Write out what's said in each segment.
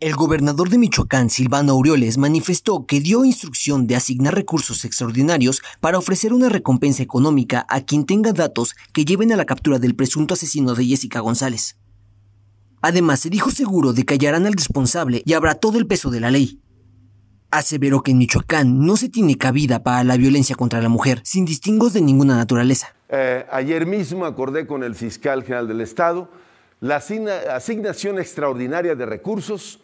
El gobernador de Michoacán, Silvano Aureoles, manifestó que dio instrucción de asignar recursos extraordinarios para ofrecer una recompensa económica a quien tenga datos que lleven a la captura del presunto asesino de Jessica González. Además, se dijo seguro de que hallarán al responsable y habrá todo el peso de la ley. Aseveró que en Michoacán no se tiene cabida para la violencia contra la mujer, sin distingos de ninguna naturaleza. Eh, ayer mismo acordé con el fiscal general del Estado la asignación extraordinaria de recursos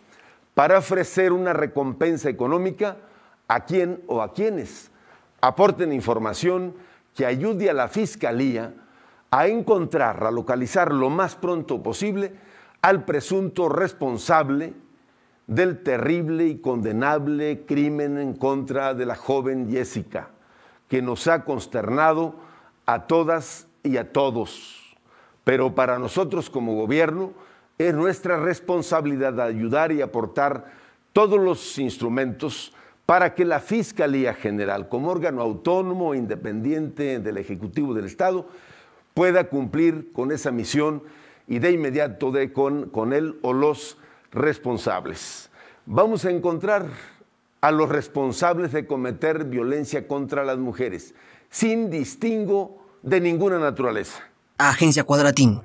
para ofrecer una recompensa económica a quien o a quienes aporten información que ayude a la Fiscalía a encontrar, a localizar lo más pronto posible al presunto responsable del terrible y condenable crimen en contra de la joven Jessica, que nos ha consternado a todas y a todos. Pero para nosotros como gobierno, es nuestra responsabilidad ayudar y aportar todos los instrumentos para que la Fiscalía General, como órgano autónomo e independiente del Ejecutivo del Estado, pueda cumplir con esa misión y de inmediato de con, con él o los responsables. Vamos a encontrar a los responsables de cometer violencia contra las mujeres, sin distingo de ninguna naturaleza. Agencia Cuadratín.